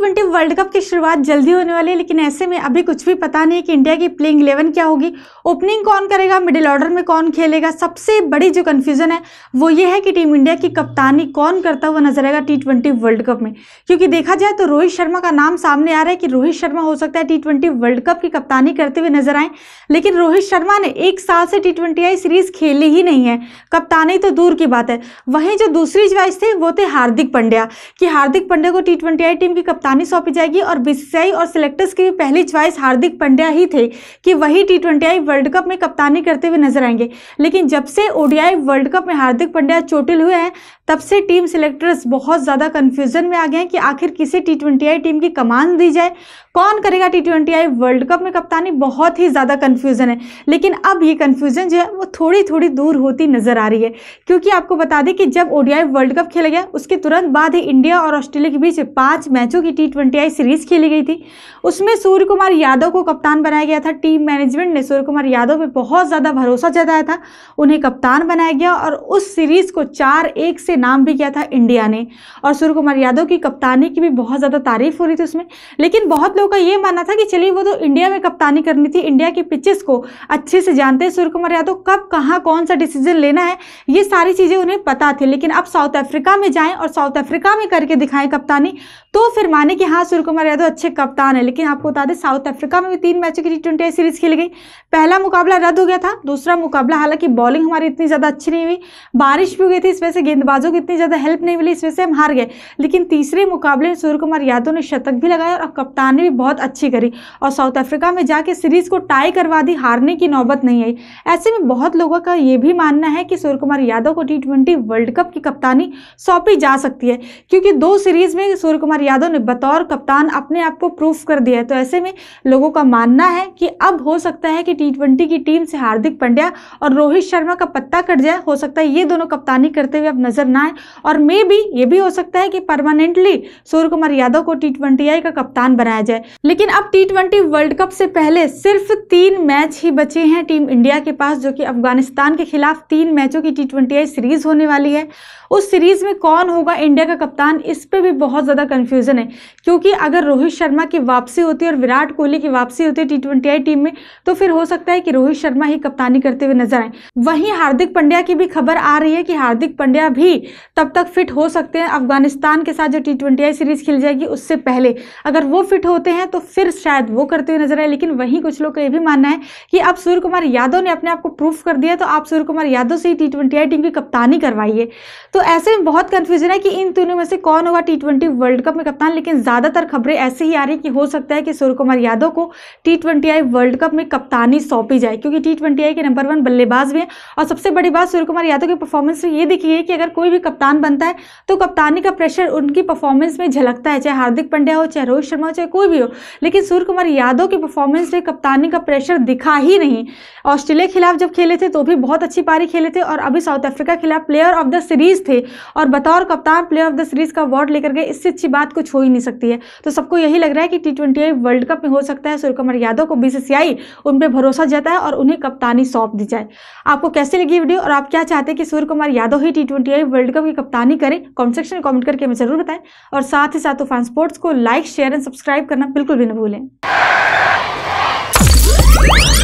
twenty world cup की शुरुआत जल्दी होने वाली है लेकिन ऐसे में अभी कुछ भी पता नहीं कि इंडिया की प्लेइंग इलेवन क्या होगी ओपनिंग कौन करेगा मिडिल ऑर्डर में कौन खेलेगा सबसे बड़ी जो कन्फ्यूज़न है वो ये है कि टीम इंडिया की कप्तानी कौन करता हुआ नजर आएगा टी वर्ल्ड कप में क्योंकि देखा जाए तो रोहित शर्मा का नाम सामने आ रहा है कि रोहित शर्मा हो सकता है टी वर्ल्ड कप की कप्तानी करते हुए नजर आए लेकिन रोहित शर्मा ने एक साल से टी सीरीज़ खेली ही नहीं है कप्तानी तो दूर की बात है वहीं जो दूसरी च्वाइस थी वो थे हार्दिक पंड्या कि हार्दिक पंड्या को टी टीम की कप्तानी कप्तानी सौंपी जाएगी और बीसीसीआई और सिलेक्टर्स की पहली च्वाइस हार्दिक पंड्या ही थे कि वही टी ट्वेंटी वर्ल्ड कप में कप्तानी करते हुए नजर आएंगे लेकिन जब से ओडीआई वर्ल्ड कप में हार्दिक पंड्या चोटिल हुए हैं तब से टीम सिलेक्टर्स बहुत ज़्यादा कंफ्यूजन में आ गए हैं कि आखिर किसे टी ट्वेंटी टीम की कमान दी जाए कौन करेगा टी ट्वेंटी वर्ल्ड कप में कप्तानी बहुत ही ज़्यादा कंफ्यूजन है लेकिन अब ये कंफ्यूजन जो है वो थोड़ी थोड़ी दूर होती नज़र आ रही है क्योंकि आपको बता दें कि जब ओडीआई वर्ल्ड कप खेला गया उसके तुरंत बाद ही इंडिया और ऑस्ट्रेलिया के बीच पांच मैचों की टी ट्वेंटी सीरीज खेली गई थी उसमें सूर्य कुमार यादव को कप्तान बनाया गया था टीम मैनेजमेंट ने सूर्य कुमार यादव पे बहुत ज़्यादा भरोसा जताया था उन्हें कप्तान बनाया गया और उस सीरीज़ को चार एक से नाम भी किया था इंडिया ने और सूर्य कुमार यादव की कप्तानी की भी बहुत ज़्यादा तारीफ हो रही थी उसमें लेकिन बहुत लोगों का ये मानना था कि चलिए वो तो इंडिया में कप्तानी करनी थी इंडिया की पिचेस को अच्छे से जानते हैं सूर्य कुमार यादव कब कहाँ कौन सा डिसीजन लेना है ये सारी चीज़ें उन्हें पता थी लेकिन अब साउथ अफ्रीका में जाएँ और साउथ अफ्रीका में करके दिखाएं कप्तानी तो फिर माने कि हाँ सूर्य कुमार यादव अच्छे कप्तान है लेकिन आपको बता दें साउथ अफ्रीका में भी तीन मैचों की टी सीरीज खेली गई पहला मुकाबला रद्द हो गया था दूसरा मुकाबला हालांकि बॉलिंग हमारी इतनी ज़्यादा अच्छी नहीं हुई बारिश भी हुई थी इस वजह से गेंदबाजों की इतनी ज़्यादा हेल्प नहीं मिली इस वजह से हम हार गए लेकिन तीसरे मुकाबले में सूर्य कुमार यादव ने शतक भी लगाया और कप्तानी भी बहुत अच्छी करी और साउथ अफ्रीका में जाके सीरीज को टाई करवा दी हारने की नौबत नहीं आई ऐसे में बहुत लोगों का ये भी मानना है कि सूर्य कुमार यादव को टी वर्ल्ड कप की कप्तानी सौंपी जा सकती है क्योंकि दो सीरीज में सूर्य कुमार यादव ने बतौर कप्तान अपने आप को प्रूफ कर दिया है तो ऐसे में लोगों का मानना है कि अब हो सकता है कि टी ट्वेंटी की टीम से हार्दिक पंड्या और रोहित शर्मा का पत्ता कट जाए हो सकता है ये दोनों कप्तानी करते हुए अब नजर ना आए और मे भी ये भी हो सकता है कि परमानेंटली सूर्य कुमार यादव को टी ट्वेंटी का कप्तान बनाया जाए लेकिन अब टी ट्वेंटी वर्ल्ड कप से पहले सिर्फ तीन मैच ही बचे हैं टीम इंडिया के पास जो कि अफगानिस्तान के खिलाफ तीन मैचों की टी ट्वेंटी सीरीज होने वाली है उस सीरीज में कौन होगा इंडिया का कप्तान इस पर भी बहुत ज़्यादा कन्फ्यूजन है क्योंकि अगर रोहित शर्मा की वापसी होती है और विराट कोहली की वापसी होती है टी टीम में तो फिर हो सकता है कि रोहित शर्मा ही कप्तानी करते हुए नजर आए वहीं हार्दिक पंड्या की भी खबर आ रही है कि हार्दिक पंड्या भी तब तक फिट हो सकते हैं अफगानिस्तान के साथ जो टी सीरीज खेल जाएगी उससे पहले अगर वो फिट होते हैं तो फिर शायद वो करते हुए नजर आए लेकिन वहीं कुछ लोग का ये भी मानना है कि अब सूर्य कुमार यादव ने अपने आप को प्रूफ कर दिया तो आप सूर्य कुमार यादव से ही टी टीम की कप्तानी करवाइए तो ऐसे में बहुत कंफ्यूजन है कि इन तीनों में से कौन होगा टी वर्ल्ड कप में कप्तान लेकिन लेकिन ज़्यादातर खबरें ऐसी ही आ रही कि हो सकता है कि सूर्य कुमार यादव को टी वर्ल्ड कप में कप्तानी सौंपी जाए क्योंकि टी के नंबर वन बल्लेबाज भी हैं और सबसे बड़ी बात सूर्य कुमार यादव की परफॉर्मेंस में ये दिखी है कि अगर कोई भी कप्तान बनता है तो कप्तानी का प्रेशर उनकी परफॉर्मेंस में झलकता है चाहे हार्दिक पंड्या हो चाहे रोहित शर्मा हो चाहे कोई भी हो लेकिन सूर्य कुमार यादव की परफॉर्मेंस में कप्तानी का प्रेशर दिखा ही नहीं ऑस्ट्रेलिया के खिलाफ जब खेले थे तो भी बहुत अच्छी पारी खेले थे और अभी साउथ अफ्रीका के खिलाफ प्लेयर ऑफ द सीरीज थे और बतौर कप्तान प्लेयर ऑफ द सीरीज का अवार्ड लेकर गए इससे अच्छी बात कुछ हो ही नहीं नहीं सकती है तो सबको यही लग रहा है कि टी वर्ल्ड कप में हो सकता है सूर्य यादव को बीसीसीआई उन पर भरोसा जाता है और उन्हें कप्तानी सौंप दी जाए आपको कैसी लगी वीडियो और आप क्या चाहते हैं कि सूर्य कुमार यादव ही टी वर्ल्ड कप की कप्तानी करें कॉमेंट सेक्शन में कॉमेंट करके हमें जरूर बताएं और साथ ही साथ तूफान स्पोर्ट्स को लाइक शेयर एंड सब्सक्राइब करना बिल्कुल भी न भूलें